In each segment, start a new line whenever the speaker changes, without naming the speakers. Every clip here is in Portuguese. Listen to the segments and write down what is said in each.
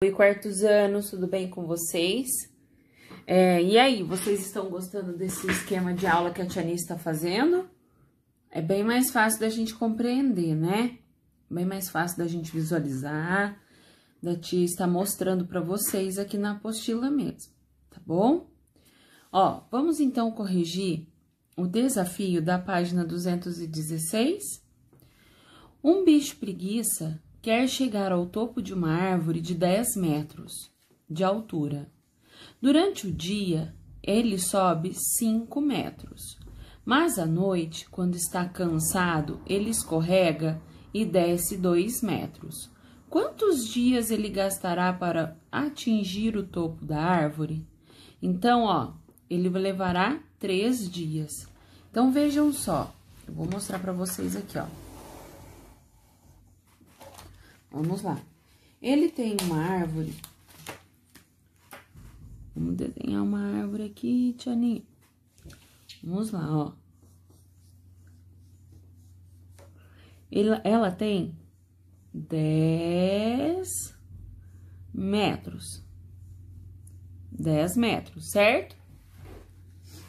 Oi, quartos anos, tudo bem com vocês? É, e aí, vocês estão gostando desse esquema de aula que a Tia está fazendo? É bem mais fácil da gente compreender, né? Bem mais fácil da gente visualizar, da Tia está mostrando para vocês aqui na apostila mesmo, tá bom? Ó, vamos então corrigir o desafio da página 216. Um bicho preguiça quer chegar ao topo de uma árvore de 10 metros de altura. Durante o dia, ele sobe 5 metros, mas à noite, quando está cansado, ele escorrega e desce 2 metros. Quantos dias ele gastará para atingir o topo da árvore? Então, ó, ele levará três dias. Então, vejam só, eu vou mostrar para vocês aqui, ó. Vamos lá. Ele tem uma árvore. Vamos desenhar uma árvore aqui, Tianinho. Vamos lá, ó. Ele, ela tem 10 metros. 10 metros, certo?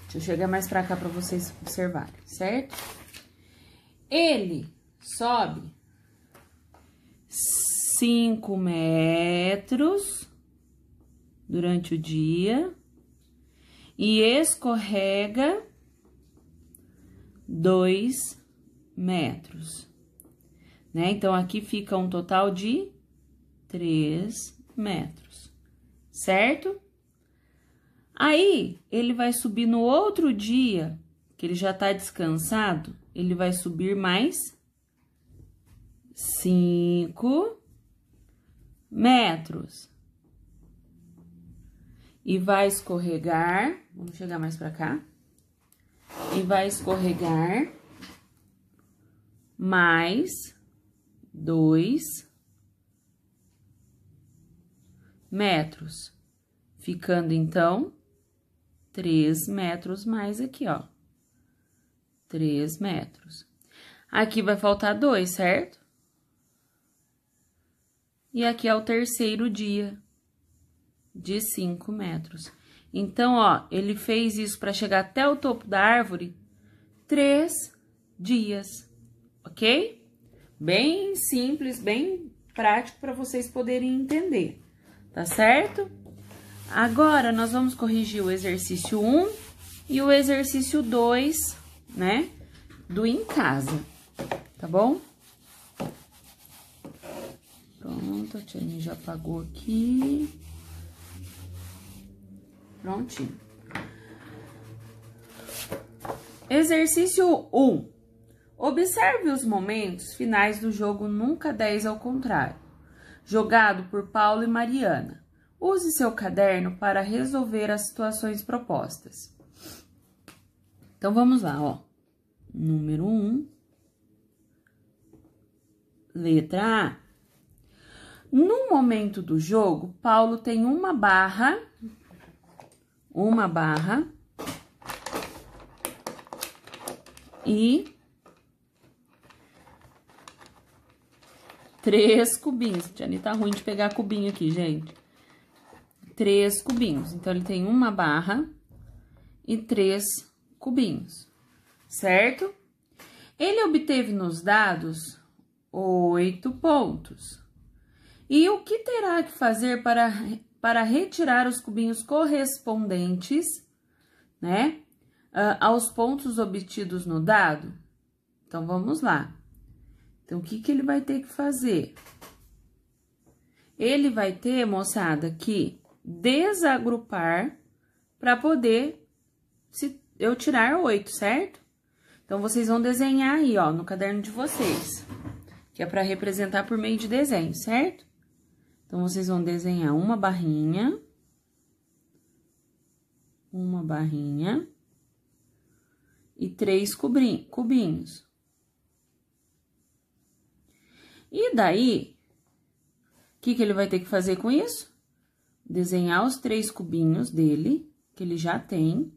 Deixa eu chegar mais pra cá pra vocês observarem, certo? Ele sobe 5 metros durante o dia e escorrega 2 metros, né? Então, aqui fica um total de 3 metros, certo? Aí, ele vai subir no outro dia, que ele já tá descansado, ele vai subir mais 5 metros. E vai escorregar, vamos chegar mais para cá. E vai escorregar mais dois metros, ficando então três metros mais aqui, ó. Três metros. Aqui vai faltar dois, certo? E aqui é o terceiro dia de 5 metros. Então, ó, ele fez isso para chegar até o topo da árvore três dias, ok? Bem simples, bem prático para vocês poderem entender, tá certo? Agora, nós vamos corrigir o exercício 1 um e o exercício 2, né, do em casa, tá bom? Pronto, a já apagou aqui. Prontinho. Exercício 1. Observe os momentos finais do jogo Nunca 10 ao contrário, jogado por Paulo e Mariana. Use seu caderno para resolver as situações propostas. Então vamos lá, ó. Número 1. Um, letra A. No momento do jogo, Paulo tem uma barra, uma barra e três cubinhos. Tiani tá ruim de pegar cubinho aqui, gente. Três cubinhos. Então, ele tem uma barra e três cubinhos, certo? Ele obteve nos dados oito pontos. E o que terá que fazer para, para retirar os cubinhos correspondentes, né, ah, aos pontos obtidos no dado? Então, vamos lá. Então, o que, que ele vai ter que fazer? Ele vai ter, moçada, que desagrupar para poder se eu tirar oito, certo? Então, vocês vão desenhar aí, ó, no caderno de vocês, que é para representar por meio de desenho, certo? Então, vocês vão desenhar uma barrinha, uma barrinha e três cubinhos. E daí, o que, que ele vai ter que fazer com isso? Desenhar os três cubinhos dele, que ele já tem,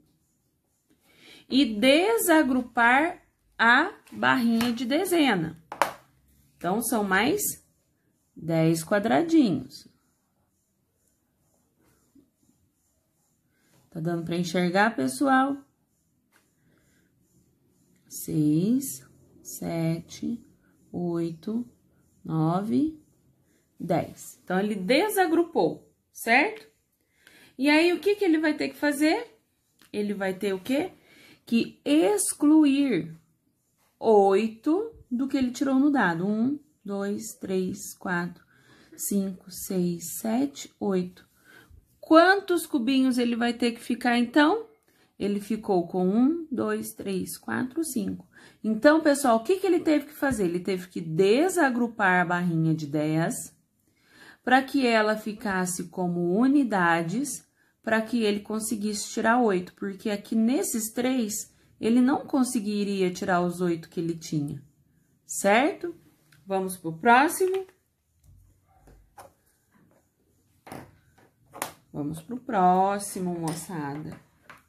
e desagrupar a barrinha de dezena. Então, são mais 10 quadradinhos. Tá dando para enxergar, pessoal? 6, 7, 8, 9, 10. Então, ele desagrupou, certo? E aí, o que, que ele vai ter que fazer? Ele vai ter o quê? Que excluir 8 do que ele tirou no dado. 1, dois, três, quatro, cinco, seis, sete, oito. Quantos cubinhos ele vai ter que ficar, então? Ele ficou com um, dois, três, quatro, cinco. Então, pessoal, o que, que ele teve que fazer? Ele teve que desagrupar a barrinha de 10 para que ela ficasse como unidades, para que ele conseguisse tirar oito, porque aqui nesses três, ele não conseguiria tirar os oito que ele tinha, certo? Vamos pro próximo. Vamos pro próximo, moçada.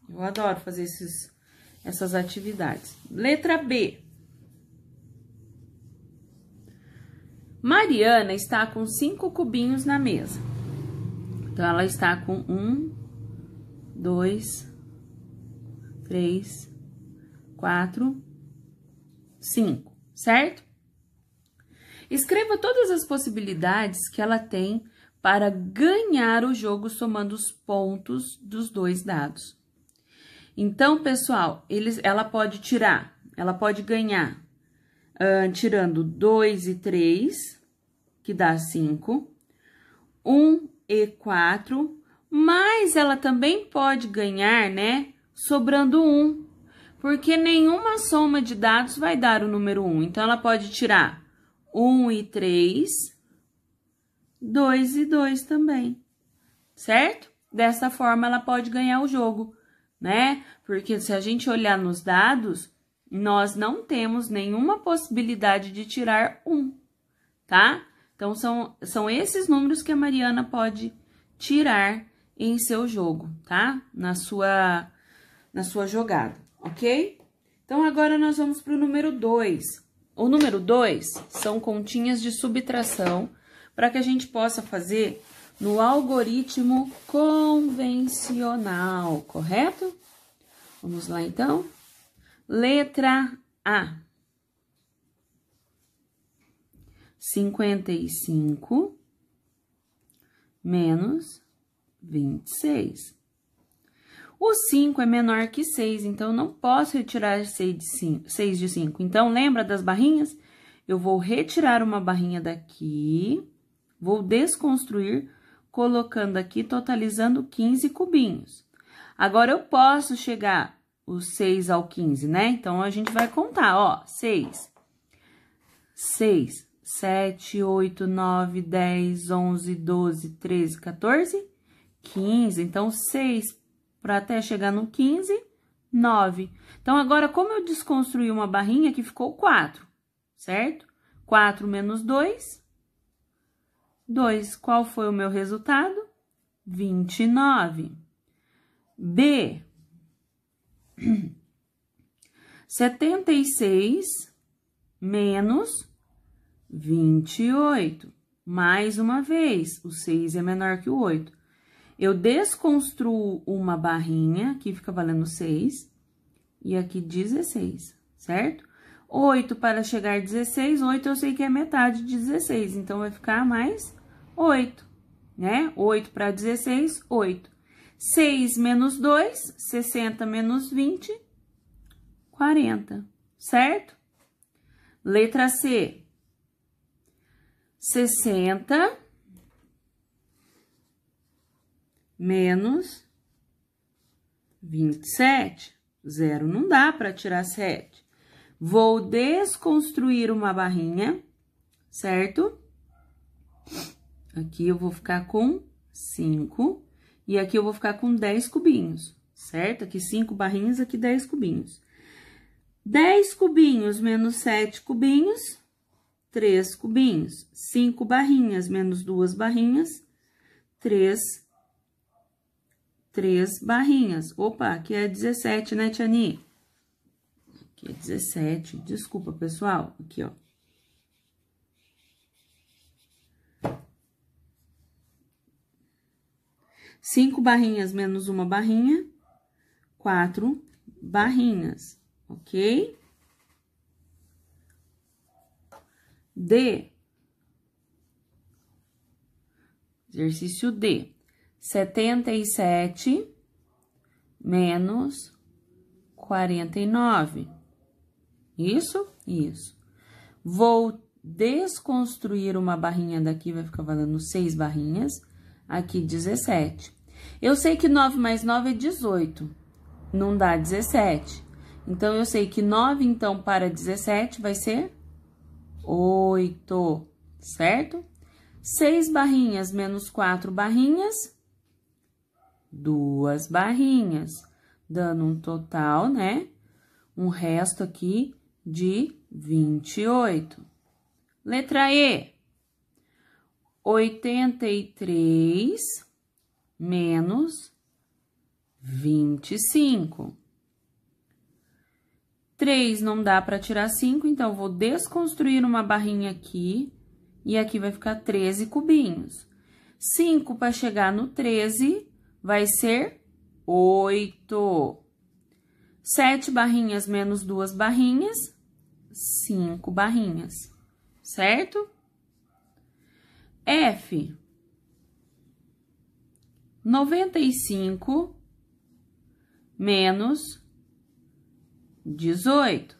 Eu adoro fazer esses, essas atividades. Letra B. Mariana está com cinco cubinhos na mesa. Então, ela está com um, dois, três, quatro, cinco, certo? Escreva todas as possibilidades que ela tem para ganhar o jogo somando os pontos dos dois dados. Então, pessoal, eles, ela pode tirar, ela pode ganhar uh, tirando 2 e 3, que dá 5, 1 e 4, mas ela também pode ganhar, né, sobrando 1, porque nenhuma soma de dados vai dar o número 1. Então, ela pode tirar 1 e 3, 2 e 2 também, certo? Dessa forma, ela pode ganhar o jogo, né? Porque se a gente olhar nos dados, nós não temos nenhuma possibilidade de tirar um, tá? Então, são, são esses números que a Mariana pode tirar em seu jogo, tá? Na sua, na sua jogada, ok? Então, agora nós vamos para o número 2. O número 2 são continhas de subtração para que a gente possa fazer no algoritmo convencional, correto? Vamos lá então. Letra A. 55 menos 26. O 5 é menor que 6, então, eu não posso retirar 6 de 5. Então, lembra das barrinhas? Eu vou retirar uma barrinha daqui, vou desconstruir, colocando aqui, totalizando 15 cubinhos. Agora, eu posso chegar o 6 ao 15, né? Então, a gente vai contar, ó, 6, 6, 7, 8, 9, 10, 11, 12, 13, 14, 15. Então, 6 para até chegar no 15, 9. Então, agora, como eu desconstruí uma barrinha que ficou 4, certo? 4 menos 2, 2. Qual foi o meu resultado? 29. B. 76 menos 28. Mais uma vez, o 6 é menor que o 8 eu desconstruo uma barrinha, aqui fica valendo 6, e aqui 16, certo? 8 para chegar a 16, 8 eu sei que é metade de 16, então vai ficar mais 8, né? 8 para 16, 8. 6 menos 2, 60 menos 20, 40, certo? Letra C. 60 menos 27. Zero não dá para tirar 7. Vou desconstruir uma barrinha, certo? Aqui eu vou ficar com 5 e aqui eu vou ficar com 10 cubinhos, certo? Aqui 5 barrinhas, aqui 10 cubinhos. 10 cubinhos menos 7 cubinhos, 3 cubinhos. 5 barrinhas menos 2 barrinhas, 3 três barrinhas. Opa, aqui é 17, né, Tiani? Aqui é 17, desculpa, pessoal. Aqui, ó. Cinco barrinhas menos uma barrinha, quatro barrinhas, ok? D. Exercício D. 77 menos 49. Isso? Isso. Vou desconstruir uma barrinha daqui, vai ficar valendo seis barrinhas. Aqui, 17. Eu sei que 9 mais 9 é 18, não dá 17. Então, eu sei que 9, então, para 17 vai ser 8, certo? 6 barrinhas menos 4 barrinhas, duas barrinhas, dando um total, né? Um resto aqui de 28. Letra E. 83 menos 25. 3 não dá para tirar 5, então vou desconstruir uma barrinha aqui e aqui vai ficar 13 cubinhos. 5 para chegar no 13, vai ser 8. 7 barrinhas menos 2 barrinhas, 5 barrinhas, certo? F, 95 menos 18.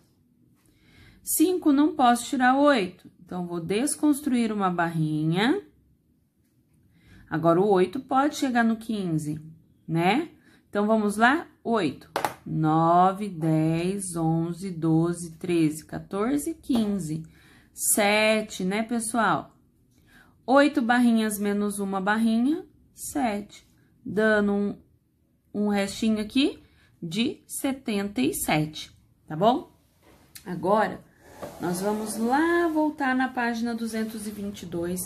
5 não posso tirar 8, então, vou desconstruir uma barrinha Agora, o 8 pode chegar no 15, né? Então, vamos lá? 8, 9, 10, 11, 12, 13, 14, 15. 7, né, pessoal? 8 barrinhas menos uma barrinha, 7. Dando um, um restinho aqui de 77, tá bom? Agora, nós vamos lá voltar na página 222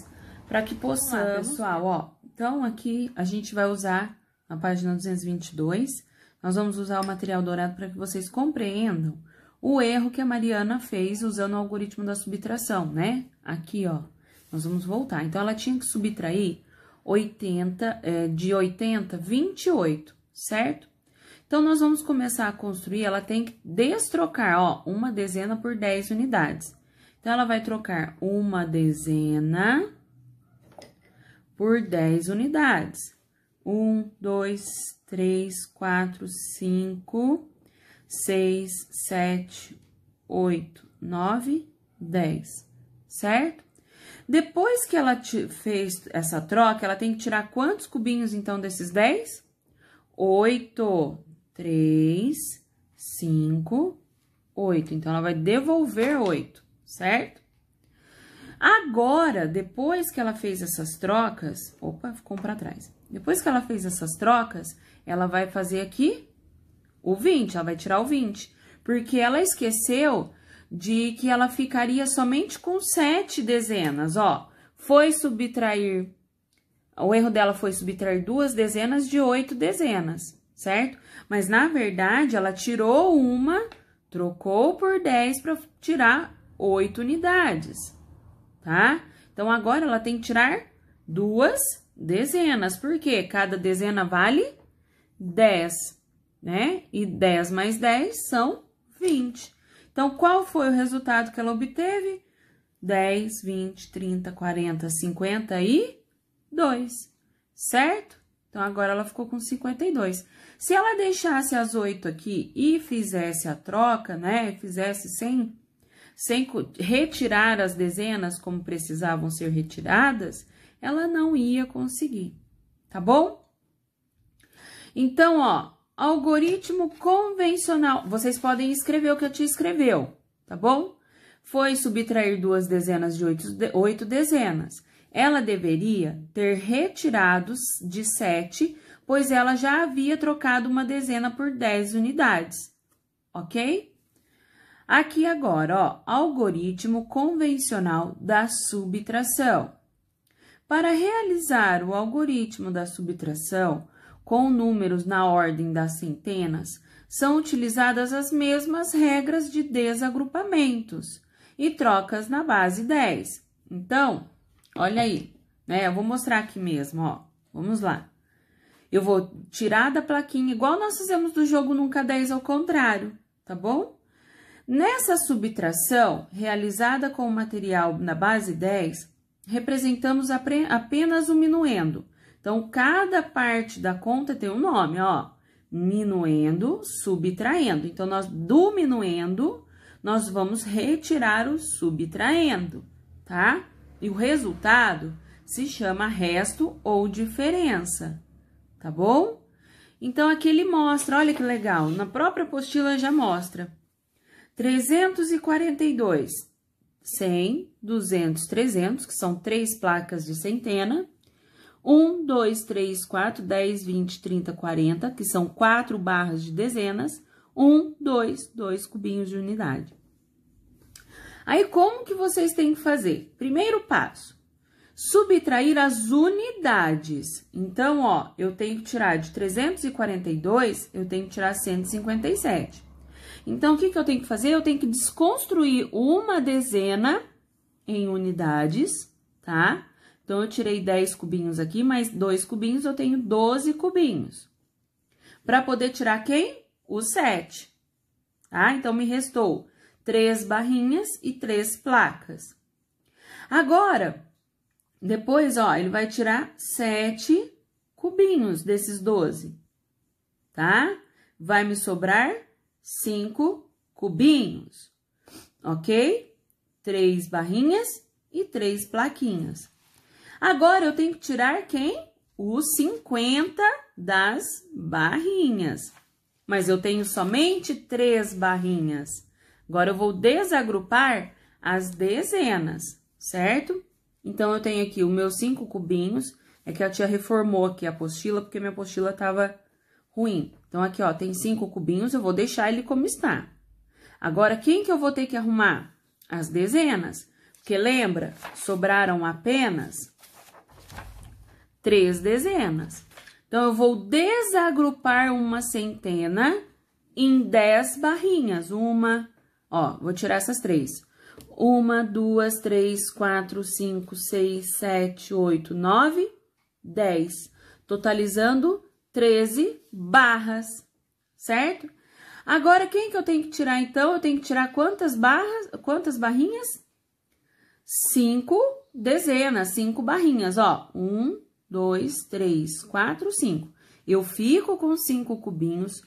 para que possamos... Lá, pessoal, ó. Então, aqui a gente vai usar, a página 222, nós vamos usar o material dourado para que vocês compreendam o erro que a Mariana fez usando o algoritmo da subtração, né? Aqui, ó, nós vamos voltar. Então, ela tinha que subtrair 80, é, de 80, 28, certo? Então, nós vamos começar a construir, ela tem que destrocar, ó, uma dezena por 10 unidades. Então, ela vai trocar uma dezena por 10 unidades. 1, 2, 3, 4, 5, 6, 7, 8, 9, 10, certo? Depois que ela fez essa troca, ela tem que tirar quantos cubinhos, então, desses 10? 8, 3, 5, 8. Então, ela vai devolver 8, certo? Agora, depois que ela fez essas trocas, opa, ficou para trás. Depois que ela fez essas trocas, ela vai fazer aqui o 20, ela vai tirar o 20, porque ela esqueceu de que ela ficaria somente com sete dezenas, ó. Foi subtrair, o erro dela foi subtrair duas dezenas de oito dezenas, certo? Mas, na verdade, ela tirou uma, trocou por 10 para tirar oito unidades, tá? Então, agora ela tem que tirar duas dezenas, porque cada dezena vale 10, né? E 10 mais 10 são 20. Então, qual foi o resultado que ela obteve? 10, 20, 30, 40, 52, certo? Então, agora ela ficou com 52. Se ela deixasse as 8 aqui e fizesse a troca, né, fizesse sem sem retirar as dezenas como precisavam ser retiradas, ela não ia conseguir, tá bom? Então, ó, algoritmo convencional. Vocês podem escrever o que eu te escreveu, tá bom? Foi subtrair duas dezenas de oito, de, oito dezenas. Ela deveria ter retirado de sete, pois ela já havia trocado uma dezena por dez unidades, ok? Aqui agora, ó, algoritmo convencional da subtração. Para realizar o algoritmo da subtração com números na ordem das centenas, são utilizadas as mesmas regras de desagrupamentos e trocas na base 10. Então, olha aí, né? Eu vou mostrar aqui mesmo, ó. Vamos lá. Eu vou tirar da plaquinha, igual nós fizemos do jogo Nunca 10 ao contrário, tá bom? Nessa subtração, realizada com o material na base 10, representamos apenas o minuendo. Então, cada parte da conta tem um nome, ó. Minuendo, subtraindo. Então, nós do minuendo, nós vamos retirar o subtraendo, tá? E o resultado se chama resto ou diferença, tá bom? Então, aqui ele mostra, olha que legal, na própria apostila já mostra. 342, 100, 200, 300, que são três placas de centena. 1, 2, 3, 4, 10, 20, 30, 40, que são quatro barras de dezenas. 1, 2, 2 cubinhos de unidade. Aí, como que vocês têm que fazer? Primeiro passo, subtrair as unidades. Então, ó, eu tenho que tirar de 342, eu tenho que tirar 157. Então, o que, que eu tenho que fazer? Eu tenho que desconstruir uma dezena em unidades, tá? Então, eu tirei 10 cubinhos aqui, mais dois cubinhos, eu tenho 12 cubinhos. Para poder tirar quem? Os 7, tá? Então, me restou três barrinhas e três placas. Agora, depois, ó, ele vai tirar sete cubinhos desses 12, tá? Vai me sobrar cinco cubinhos, ok? Três barrinhas e três plaquinhas. Agora, eu tenho que tirar quem? Os 50 das barrinhas. Mas eu tenho somente três barrinhas. Agora, eu vou desagrupar as dezenas, certo? Então, eu tenho aqui os meus cinco cubinhos. É que a tia reformou aqui a apostila, porque minha apostila estava ruim. Então, aqui, ó, tem cinco cubinhos, eu vou deixar ele como está. Agora, quem que eu vou ter que arrumar? As dezenas. Porque lembra, sobraram apenas três dezenas. Então, eu vou desagrupar uma centena em dez barrinhas. Uma, ó, vou tirar essas três. Uma, duas, três, quatro, cinco, seis, sete, oito, nove, dez. Totalizando 13 barras, certo? Agora, quem que eu tenho que tirar, então? Eu tenho que tirar quantas barras, quantas barrinhas? Cinco dezenas, cinco barrinhas, ó. Um, dois, três, quatro, cinco. Eu fico com cinco cubinhos,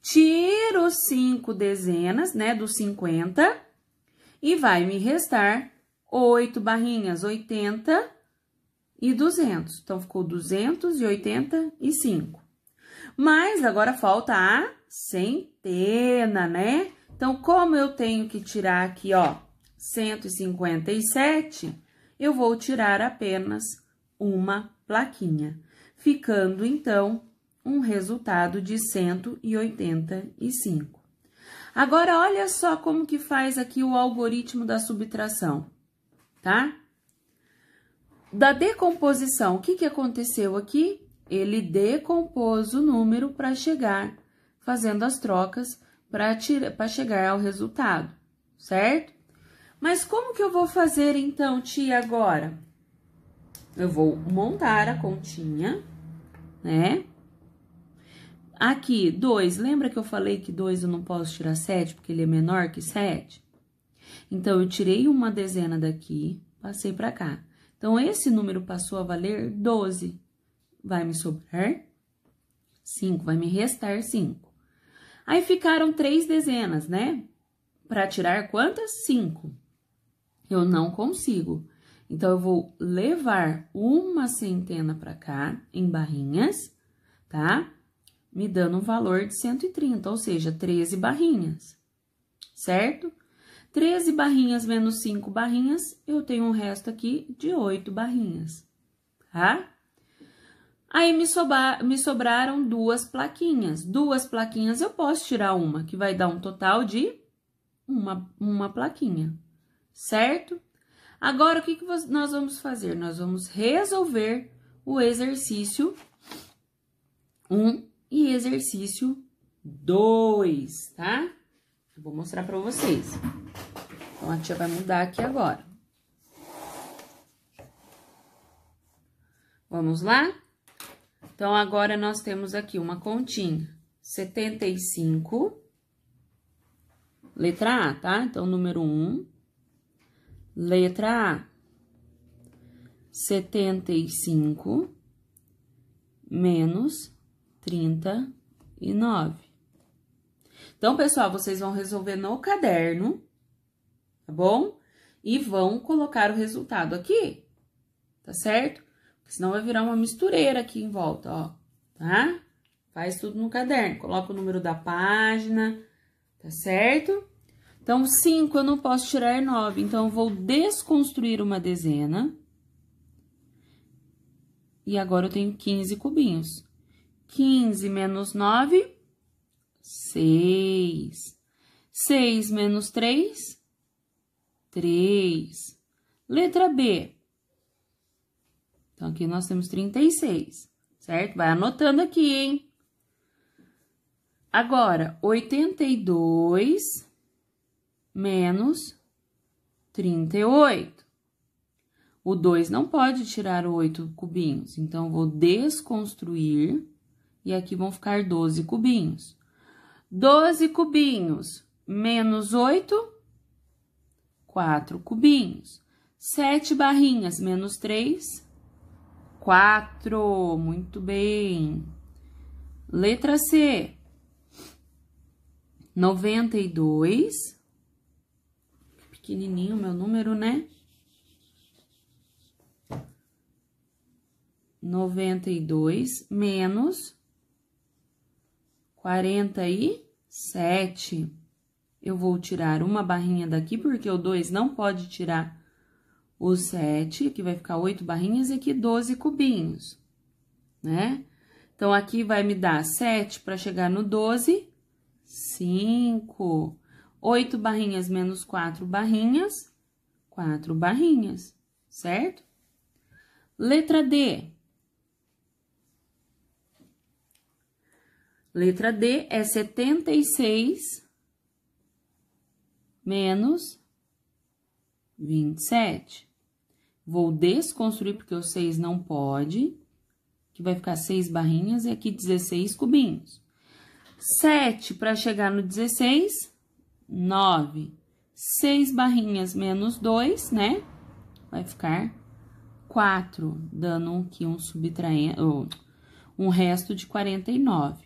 tiro cinco dezenas, né, dos 50, e vai me restar oito barrinhas, 80 e 200. Então, ficou 285. Mas agora falta a centena, né? Então, como eu tenho que tirar aqui, ó, 157, eu vou tirar apenas uma plaquinha, ficando, então, um resultado de 185. Agora, olha só como que faz aqui o algoritmo da subtração, tá? Da decomposição, o que, que aconteceu aqui? ele decompôs o número para chegar, fazendo as trocas para chegar ao resultado, certo? Mas como que eu vou fazer então, tia, agora? Eu vou montar a continha, né? Aqui, 2. Lembra que eu falei que 2 eu não posso tirar 7 porque ele é menor que 7? Então, eu tirei uma dezena daqui, passei para cá. Então, esse número passou a valer 12 vai me sobrar 5, vai me restar 5. Aí ficaram três dezenas, né? Para tirar quantas? 5. Eu não consigo. Então, eu vou levar uma centena para cá, em barrinhas, tá? Me dando um valor de 130, ou seja, 13 barrinhas, certo? 13 barrinhas menos 5 barrinhas, eu tenho um resto aqui de 8 barrinhas, tá? Aí me, me sobraram duas plaquinhas. Duas plaquinhas eu posso tirar uma, que vai dar um total de uma, uma plaquinha, certo? Agora, o que, que nós vamos fazer? Nós vamos resolver o exercício 1 e exercício 2, tá? Eu vou mostrar para vocês. Então, a tia vai mudar aqui agora. Vamos lá? Então, agora nós temos aqui uma continha. 75, letra A, tá? Então, número 1, letra A. 75 menos 39. Então, pessoal, vocês vão resolver no caderno, tá bom? E vão colocar o resultado aqui, tá certo? Senão vai virar uma mistureira aqui em volta, ó, tá? Faz tudo no caderno, coloca o número da página, tá certo? Então, 5 eu não posso tirar 9, então eu vou desconstruir uma dezena. E agora eu tenho 15 cubinhos. 15 menos 9, 6. 6 menos 3, 3. Letra B, então, aqui nós temos 36, certo? Vai anotando aqui, hein? Agora, 82 menos 38. O 2 não pode tirar 8 cubinhos, então vou desconstruir e aqui vão ficar 12 cubinhos. 12 cubinhos menos 8, 4 cubinhos. 7 barrinhas menos 3, quatro. Muito bem. Letra C. noventa e dois Pequenininho meu número, né? noventa e dois menos quarenta e sete Eu vou tirar uma barrinha daqui, porque o dois não pode tirar o 7, aqui vai ficar 8 barrinhas e aqui 12 cubinhos, né? Então, aqui vai me dar 7 para chegar no 12, 5. 8 barrinhas menos 4 barrinhas, 4 barrinhas, certo? Letra D. Letra D é 76 menos 27. Vou desconstruir, porque o 6 não pode, que vai ficar 6 barrinhas e aqui 16 cubinhos. 7 para chegar no 16, 9. 6 barrinhas menos 2, né? Vai ficar 4, dando aqui um subtraendo, um resto de 49.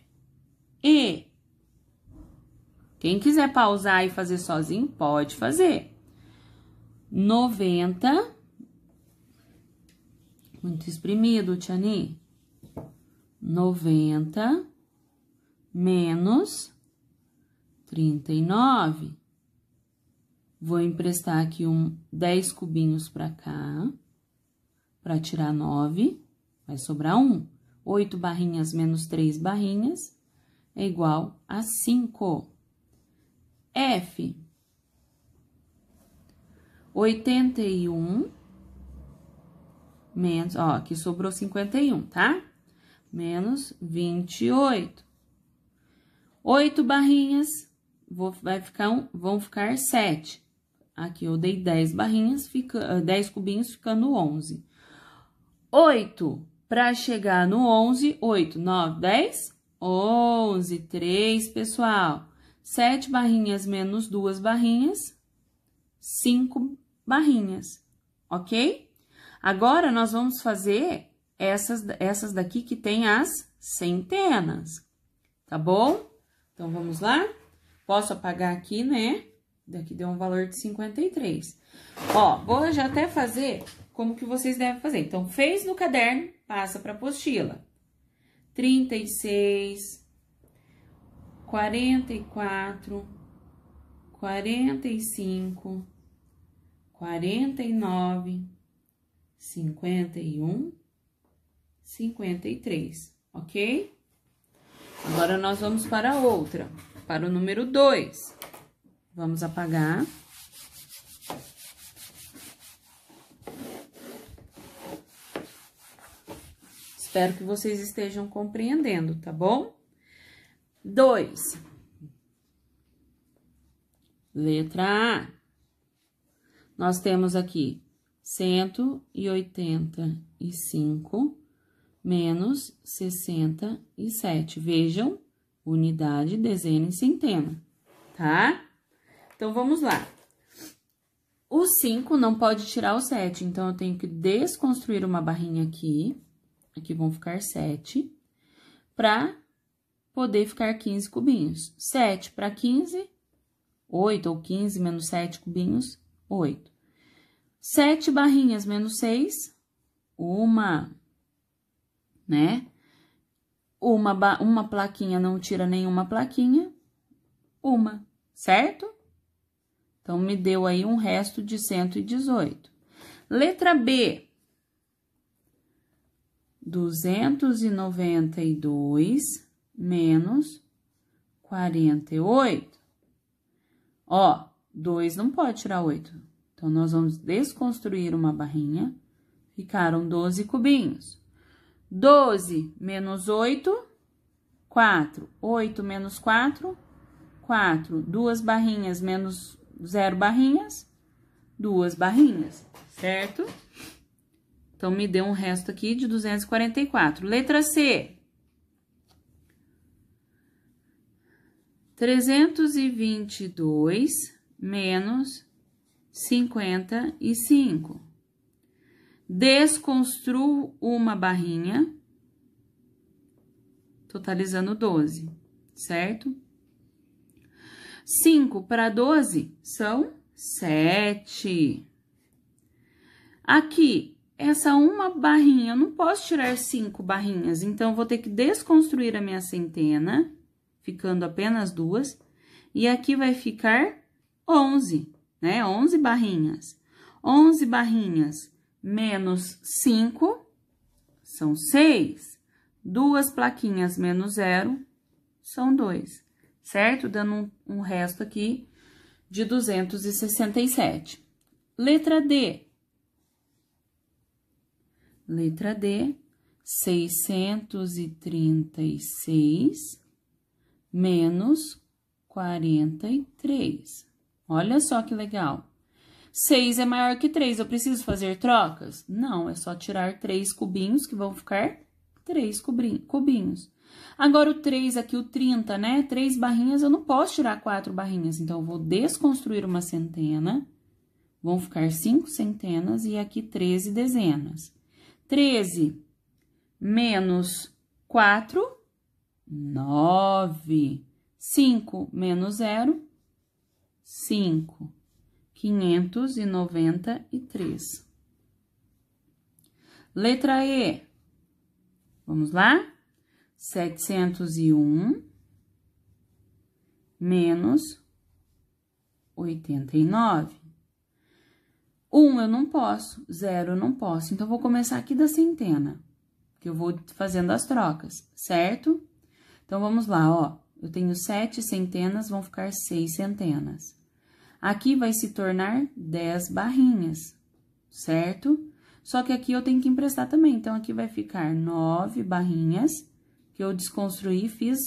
E quem quiser pausar e fazer sozinho, pode fazer. 90 muito exprimido, Tiani. 90 menos 39. Vou emprestar aqui um 10 cubinhos para cá, para tirar 9, vai sobrar 1. 8 barrinhas menos 3 barrinhas é igual a 5. F, 81 menos, ó, aqui sobrou 51, tá? Menos 28. oito barrinhas, vou, vai ficar um, vão ficar sete Aqui eu dei 10 barrinhas, fica, 10 eh, cubinhos, ficando 11. 8 para chegar no 11, 8, 9, 10, 11, 3, pessoal. 7 barrinhas menos 2 barrinhas, 5 barrinhas, ok? Agora, nós vamos fazer essas, essas daqui que tem as centenas, tá bom? Então, vamos lá? Posso apagar aqui, né? Daqui deu um valor de 53. Ó, vou já até fazer como que vocês devem fazer. Então, fez no caderno, passa para apostila. 36, 44, 45, 49... 51, 53, ok? Agora, nós vamos para a outra, para o número 2. Vamos apagar. Espero que vocês estejam compreendendo, tá bom? 2. Letra A. Nós temos aqui 185 menos 67. Vejam, unidade, dezena e centena, tá? Então, vamos lá. O 5 não pode tirar o 7, então, eu tenho que desconstruir uma barrinha aqui. Aqui vão ficar 7, para poder ficar 15 cubinhos. 7 para 15, 8 ou 15 menos 7 cubinhos, 8 sete barrinhas menos seis, uma, né? Uma, uma plaquinha não tira nenhuma plaquinha, uma, certo? Então, me deu aí um resto de 118. Letra B. 292 menos 48. Ó, 2 não pode tirar 8. Então, nós vamos desconstruir uma barrinha. Ficaram 12 cubinhos. 12 menos 8, 4. 8 menos 4, 4. Duas barrinhas menos zero barrinhas, duas barrinhas, certo? Então, me deu um resto aqui de 244. Letra C. 322 menos 55. Desconstruo uma barrinha, totalizando 12, certo? 5 para 12 são 7. Aqui, essa uma barrinha, eu não posso tirar cinco barrinhas, então, vou ter que desconstruir a minha centena, ficando apenas duas, e aqui vai ficar 11 né? 11 barrinhas. 11 barrinhas menos 5 são 6. Duas plaquinhas menos 0 são 2, certo? Dando um, um resto aqui de 267. Letra D. Letra D, 636 menos 43. Olha só que legal. 6 é maior que 3, eu preciso fazer trocas? Não, é só tirar 3 cubinhos, que vão ficar 3 cubinhos. Agora, o 3 aqui, o 30, né? 3 barrinhas, eu não posso tirar 4 barrinhas. Então, eu vou desconstruir uma centena. Vão ficar 5 centenas e aqui 13 dezenas. 13 menos 4, 9. 5 menos 0, cinco, quinhentos e noventa e três. Letra E. Vamos lá? Setecentos e um menos oitenta e nove. Um eu não posso, zero eu não posso. Então, vou começar aqui da centena, que eu vou fazendo as trocas, certo? Então, vamos lá, ó. Eu tenho sete centenas, vão ficar seis centenas. Aqui vai se tornar dez barrinhas, certo? Só que aqui eu tenho que emprestar também, então aqui vai ficar nove barrinhas, que eu desconstruí e fiz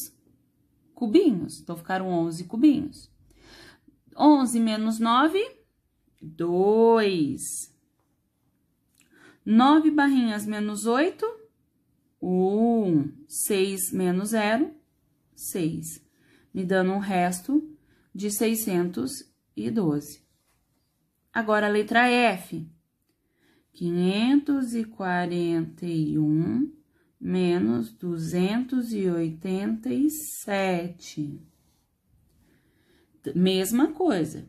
cubinhos, então ficaram onze cubinhos. Onze menos nove, dois. Nove barrinhas menos oito, um. Seis menos zero, 6, me dando um resto de 612. Agora, a letra F. 541 menos 287. Mesma coisa.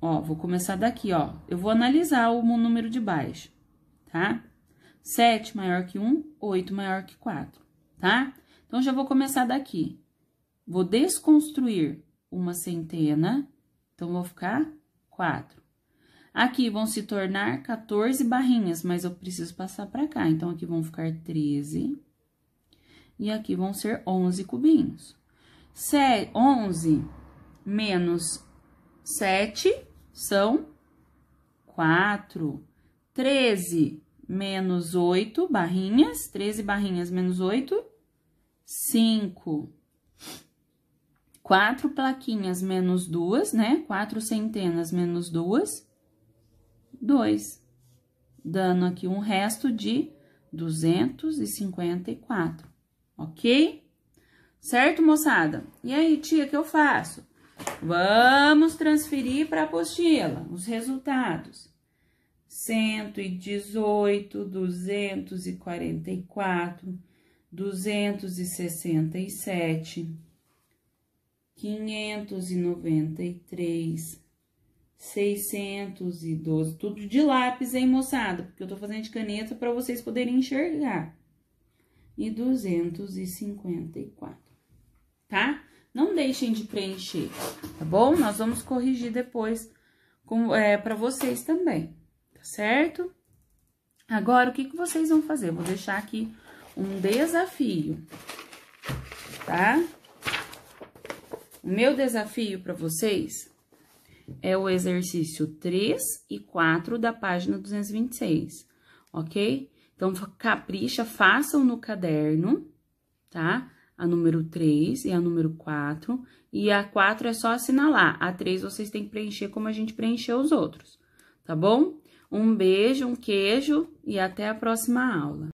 Ó, vou começar daqui, ó. Eu vou analisar o número de baixo, tá? 7 maior que 1, 8 maior que 4, tá? Então, já vou começar daqui. Vou desconstruir uma centena, então vou ficar 4. Aqui vão se tornar 14 barrinhas, mas eu preciso passar para cá, então aqui vão ficar 13. E aqui vão ser 11 cubinhos. Se, 11 menos 7 são 4. 13 menos 8 barrinhas, 13 barrinhas menos 8, 5 quatro plaquinhas menos duas, né? Quatro centenas menos duas, dois, dando aqui um resto de 254, ok? Certo, moçada? E aí, tia, o que eu faço? Vamos transferir para a apostila os resultados. 118, 244, 267... 593, 612, tudo de lápis, hein, moçada? Porque eu tô fazendo de caneta para vocês poderem enxergar. E 254, tá? Não deixem de preencher, tá bom? Nós vamos corrigir depois é, para vocês também, tá certo? Agora, o que, que vocês vão fazer? vou deixar aqui um desafio, tá? Tá? meu desafio para vocês é o exercício 3 e 4 da página 226, ok? Então, capricha, façam no caderno, tá? A número 3 e a número 4. E a 4 é só assinalar. A 3 vocês têm que preencher como a gente preencheu os outros, tá bom? Um beijo, um queijo e até a próxima aula.